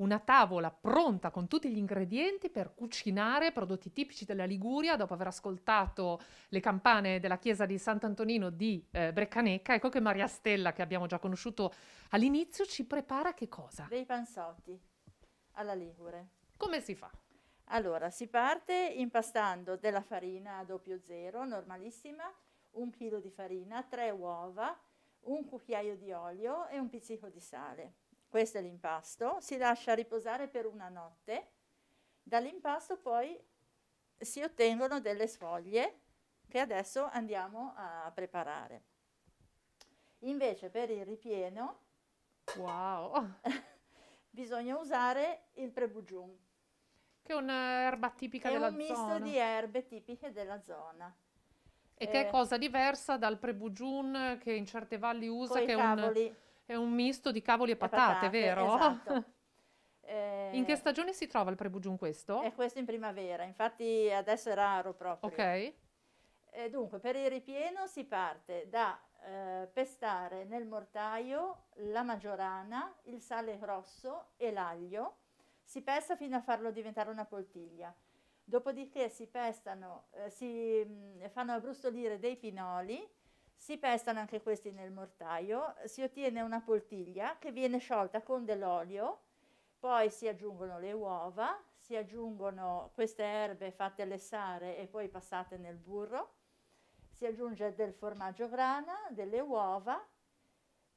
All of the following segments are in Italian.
una tavola pronta con tutti gli ingredienti per cucinare prodotti tipici della Liguria dopo aver ascoltato le campane della chiesa di Sant'Antonino di eh, Breccanecca. Ecco che Maria Stella, che abbiamo già conosciuto all'inizio, ci prepara che cosa? Dei panzotti alla Ligure. Come si fa? Allora, si parte impastando della farina a doppio zero, normalissima, un chilo di farina, tre uova, un cucchiaio di olio e un pizzico di sale. Questo è l'impasto, si lascia riposare per una notte, dall'impasto poi si ottengono delle sfoglie che adesso andiamo a preparare. Invece per il ripieno wow. bisogna usare il prebugium. Che è un'erba tipica è della zona. È un misto di erbe tipiche della zona. E eh, che è eh. cosa diversa dal prebugium che in certe valli usa. Che cavoli. è un è un misto di cavoli e patate, patate vero? Esatto. Eh, in che stagione si trova il Prebugiun questo? È questo in primavera, infatti adesso è raro proprio. Ok. E eh, dunque, per il ripieno si parte da eh, pestare nel mortaio la maggiorana, il sale grosso e l'aglio. Si pesta fino a farlo diventare una poltiglia. Dopodiché si pestano, eh, si mh, mm, fanno abbrustolire dei pinoli, si pestano anche questi nel mortaio, si ottiene una poltiglia che viene sciolta con dell'olio, poi si aggiungono le uova, si aggiungono queste erbe fatte lessare e poi passate nel burro, si aggiunge del formaggio grana, delle uova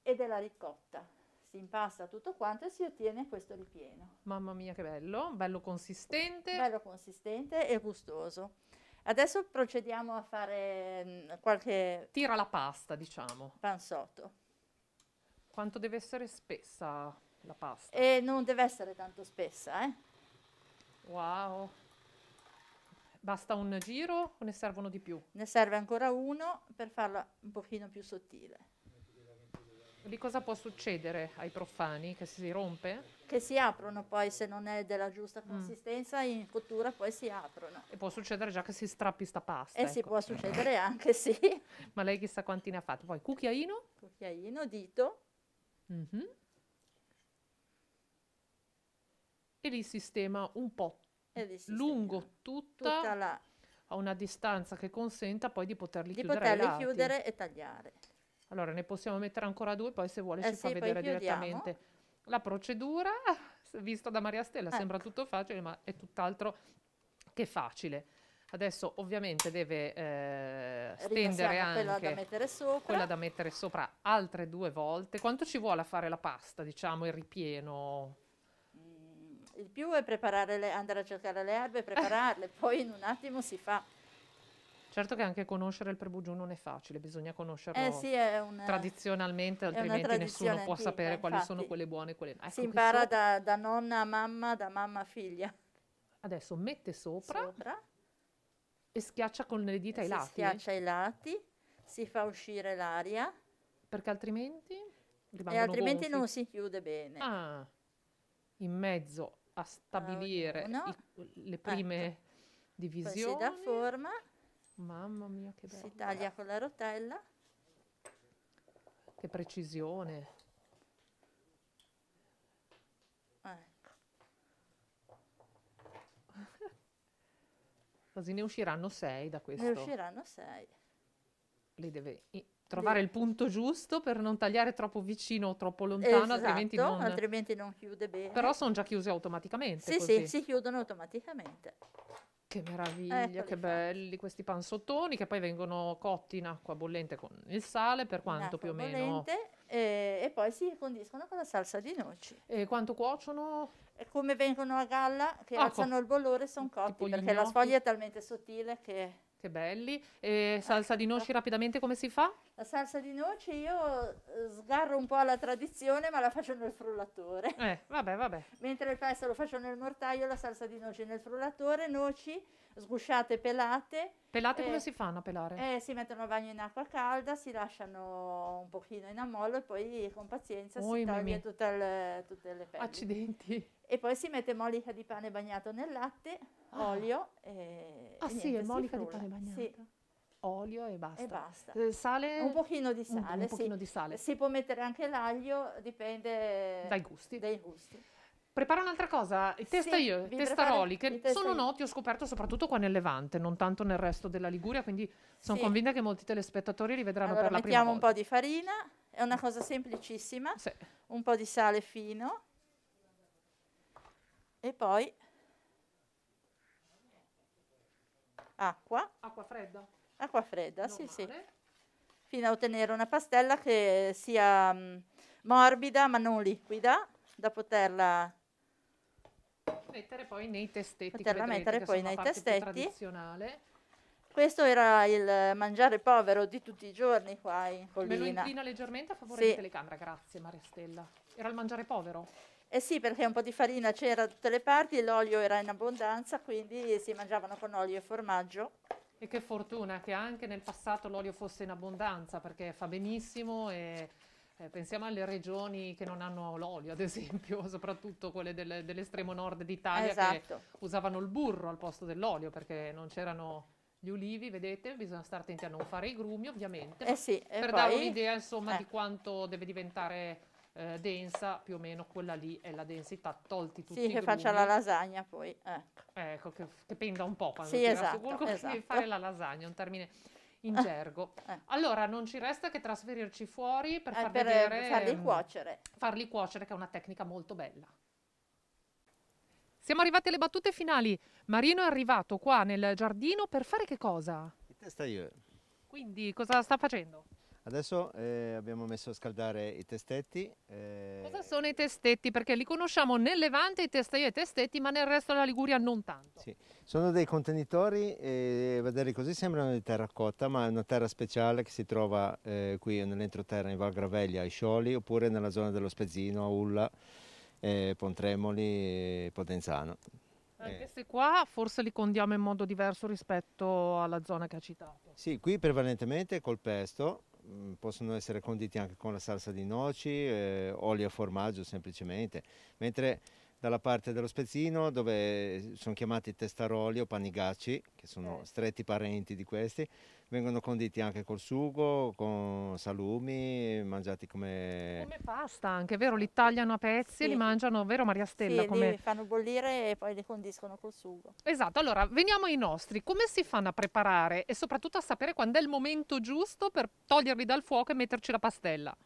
e della ricotta. Si impasta tutto quanto e si ottiene questo ripieno. Mamma mia che bello, bello consistente. Bello consistente e gustoso. Adesso procediamo a fare mh, mm, qualche... Tira la pasta, diciamo. Pansotto. Quanto deve essere spessa la pasta? E eh, non deve essere tanto spessa, eh? Wow. Basta un giro o ne servono di più? Ne serve ancora uno per farla un pochino più sottile. Di cosa può succedere ai profani? Che si rompe? Che si aprono poi se non è della giusta mm. consistenza, mm. in cottura poi si aprono. E può succedere già che si strappi sta pasta. E eh ecco. si può succedere anche, sì. Ma lei chissà quanti ne ha fatti. Poi cucchiaino? Cucchiaino, dito. Mm-hmm. E li sistema un po' sistema lungo tutta, tutta la... a una distanza che consenta poi di poterli di chiudere. Di poterli chiudere e tagliare. Allora ne possiamo mettere ancora due, poi se vuole eh ci sì, fa vedere direttamente la procedura. Vista da Maria Stella ecco. sembra tutto facile, ma è tutt'altro che facile. Adesso ovviamente deve eh, stendere anche quella da, mettere sopra. quella da mettere sopra altre due volte. Quanto ci vuole a fare la pasta, diciamo, il ripieno? Mm, il più è le, andare a cercare le erbe, prepararle, poi in un attimo si fa. Certo che anche conoscere il prebugiù non è facile, bisogna conoscerlo eh sì, un, tradizionalmente, altrimenti nessuno antica, può sapere infatti. quali sono quelle buone e quelle no. Ecco si impara so- da, da, nonna a mamma, da mamma a figlia. Adesso mette sopra, sopra. e schiaccia con le dita i lati. Schiaccia i lati, si fa uscire l'aria. Perché altrimenti? E altrimenti gonfi. non si chiude bene. Ah, in mezzo a stabilire i, le prime ecco. divisioni. Poi si dà forma Mamma mia, che bello. Si taglia con la rotella. Che precisione. Ecco. Eh. Così ne usciranno sei da questo. Ne usciranno sei. Lei deve trovare Deve. il punto giusto per non tagliare troppo vicino o troppo lontano, esatto, altrimenti, non... altrimenti non chiude bene. Però sono già chiuse automaticamente. Sì, così. sì, si chiudono automaticamente. Che meraviglia, ecco che belli fa. questi panzottoni che poi vengono cotti in acqua bollente con il sale per quanto più o bollente, meno. Eh, e, e poi si condiscono con la salsa di noci. E quanto cuociono? E come vengono a galla, che ecco. alzano il bollore, sono cotti perché la sfoglia è talmente sottile che che belli. E ecco. salsa di noci rapidamente come si fa? La salsa di noci io eh, sgarro un po' alla tradizione ma la faccio nel frullatore. Eh, vabbè, vabbè. Mentre il pesto lo faccio nel mortaio, la salsa di noci nel frullatore, noci sgusciate pelate. Pelate eh, come si fanno a pelare? Eh, si mettono a bagno in acqua calda, si lasciano un pochino in ammollo e poi con pazienza oh, si taglia tutta il, tutte le pelli. Accidenti. E poi si mette molica di pane bagnato nel latte, ah. olio e Ah e sì, è molica frulla. di pane bagnato. Sì olio e basta. E basta. Eh, sale? Un pochino di sale. Un, un pochino sì. di sale. Si può mettere anche l'aglio, dipende dai gusti. Dai gusti. Prepara un'altra cosa, testa sì, io, testaroli, preparo, che sono noti, ho scoperto soprattutto qua nel Levante, non tanto nel resto della Liguria, quindi sono sì. convinta che molti telespettatori li vedranno allora, per la prima volta. Mettiamo un po' di farina, è una cosa semplicissima, sì. un po' di sale fino e poi acqua. Acqua fredda? Acqua fredda, Normale. sì sì. Fino a ottenere una pastella che sia mh, morbida ma non liquida da poterla mettere poi nei testetti. Poterla vedrete, mettere poi nei testetti. Questo era il mangiare povero di tutti i giorni qua in collina. Me lo inclina leggermente a favore sì. di telecamera, grazie Maria Stella. Era il mangiare povero? Eh sì, perché un po' di farina c'era da tutte le parti, l'olio era in abbondanza, quindi si mangiavano con olio e formaggio. E che fortuna che anche nel passato l'olio fosse in abbondanza, perché fa benissimo e eh, pensiamo alle regioni che non hanno l'olio, ad esempio, soprattutto quelle del, dell'estremo nord d'Italia esatto. che usavano il burro al posto dell'olio perché non c'erano gli ulivi, vedete, bisogna stare attenti a non fare i grumi ovviamente, eh sì, per poi... dare un'idea insomma eh. di quanto deve diventare eh, densa, più o meno quella lì è la densità, tolti tutti sì, i grumi. Sì, che faccia la lasagna poi. Ecco. ecco, che, che, penda un po' quando sì, esatto, su, esatto. esatto. fare la lasagna, un termine in ah, gergo. Eh. Allora non ci resta che trasferirci fuori per, eh, far per vedere, farli mm, cuocere. Farli cuocere, che è una tecnica molto bella. Siamo arrivati alle battute finali. Marino è arrivato qua nel giardino per fare che cosa? In testa io. Quindi cosa sta facendo? Adesso eh, abbiamo messo a scaldare i testetti. Eh... Cosa sono i testetti? Perché li conosciamo nel Levante i testai e i testetti, ma nel resto della Liguria non tanto. Sì. Sono dei contenitori, eh, vederli così sembrano di terracotta, ma è una terra speciale che si trova eh, qui nell'entroterra in Val Graveglia, ai Scioli, oppure nella zona dello Spezzino, a Ulla, eh, Pontremoli e Potenzano. Anche eh. se qua forse li condiamo in modo diverso rispetto alla zona che ha citato. Sì, qui prevalentemente col pesto, Mm, possono essere conditi anche con la salsa di noci, eh, olio e formaggio semplicemente, mentre dalla parte dello Spezzino dove sono chiamati testaroli o panigacci, che sono stretti parenti di questi, vengono conditi anche col sugo, con salumi, mangiati come... Come pasta anche, vero? Li tagliano a pezzi sì. e li mangiano, vero Maria Stella? Sì, come... li fanno bollire e poi li condiscono col sugo. Esatto, allora veniamo ai nostri, come si fanno a preparare e soprattutto a sapere quando è il momento giusto per toglierli dal fuoco e metterci la pastella?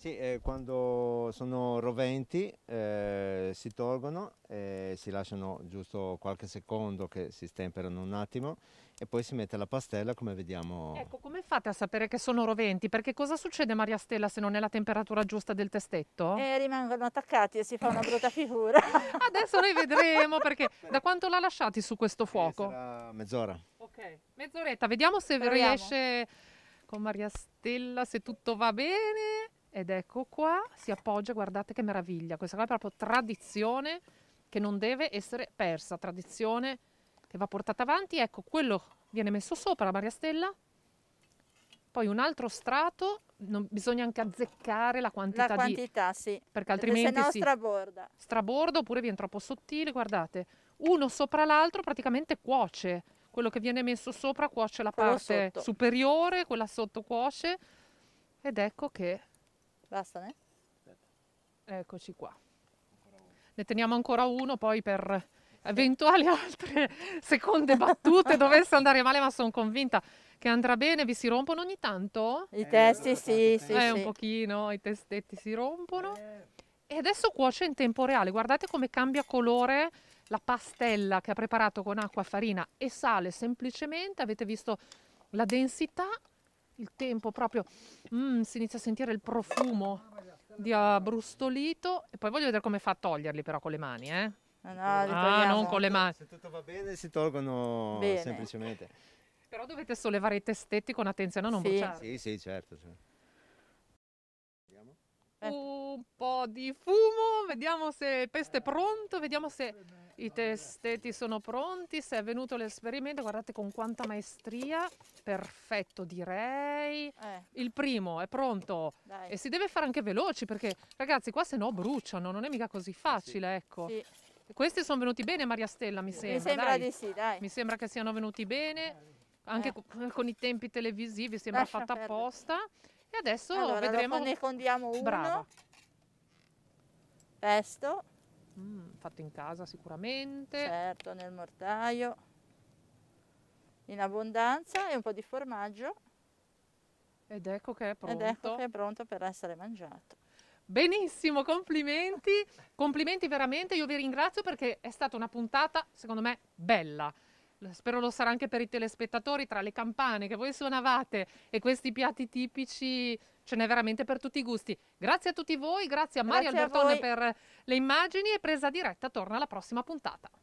Sì, eh, quando sono roventi eh, si tolgono, eh, si lasciano giusto qualche secondo che si stemperano un attimo e poi si mette la pastella come vediamo. Ecco, come fate a sapere che sono roventi? Perché cosa succede Maria Stella se non è la temperatura giusta del testetto? Eh, rimangono attaccati e si fa una brutta figura. Adesso noi vedremo perché da quanto l'ha lasciati su questo fuoco? mezz'ora. Ok, mezz'oretta, vediamo se Speriamo. riesce con Maria Stella se tutto va bene ed ecco qua, si appoggia, guardate che meraviglia, questa qua è proprio tradizione che non deve essere persa, tradizione che va portata avanti, ecco quello viene messo sopra la Maria Stella, poi un altro strato, non, bisogna anche azzeccare la quantità, la quantità di, sì. perché altrimenti se no straborda. Si, straborda oppure viene troppo sottile, guardate, uno sopra l'altro praticamente cuoce, quello che viene messo sopra cuoce la quello parte sotto. superiore, quella sotto cuoce ed ecco che Basta, né? Eccoci qua. Ne teniamo ancora uno poi per eventuali altre seconde battute dovesse andare male, ma sono convinta che andrà bene. Vi si rompono ogni tanto? I testi sì, eh, sì, eh, sì. un pochino, i testetti si rompono. Eh. E adesso cuoce in tempo reale. Guardate come cambia colore la pastella che ha preparato con acqua, farina e sale semplicemente. Avete visto la densità il tempo proprio, mm, si inizia a sentire il profumo di abbrustolito e poi voglio vedere come fa a toglierli però con le mani, eh? Ah, no, ah, non con le mani. Se tutto va bene si tolgono bene. semplicemente. Però dovete sollevare i testetti con attenzione a non sì. bruciare. Sì, sì, certo. Sì. Certo. Eh. Un po' di fumo vediamo se il pesto è pronto, vediamo se i testetti sono pronti, se è venuto l'esperimento, guardate con quanta maestria, perfetto direi. Eh. Il primo è pronto e si deve fare anche veloci perché ragazzi qua se no bruciano, non è mica così eh facile, ecco. Questi sono venuti bene Maria Stella, mi sembra. Mi sembra dai. di sì, dai. Mi sembra che siano venuti bene, anche eh. eh con i tempi televisivi, sembra fatta apposta. E adesso allora, vedremo. Ne condiamo uno. Brava. Pesto. Mm, fatto in casa sicuramente. Certo, nel mortaio. In abbondanza e un po' di formaggio. Ed ecco che è pronto. Ed ecco che è pronto per essere mangiato. Benissimo, complimenti, complimenti veramente, io vi ringrazio perché è stata una puntata secondo me bella. Spero lo sarà anche per i telespettatori, tra le campane che voi suonavate e questi piatti tipici ce n'è veramente per tutti i gusti. Grazie a tutti voi, grazie a Mario grazie Albertone a per le immagini e presa diretta torna alla prossima puntata.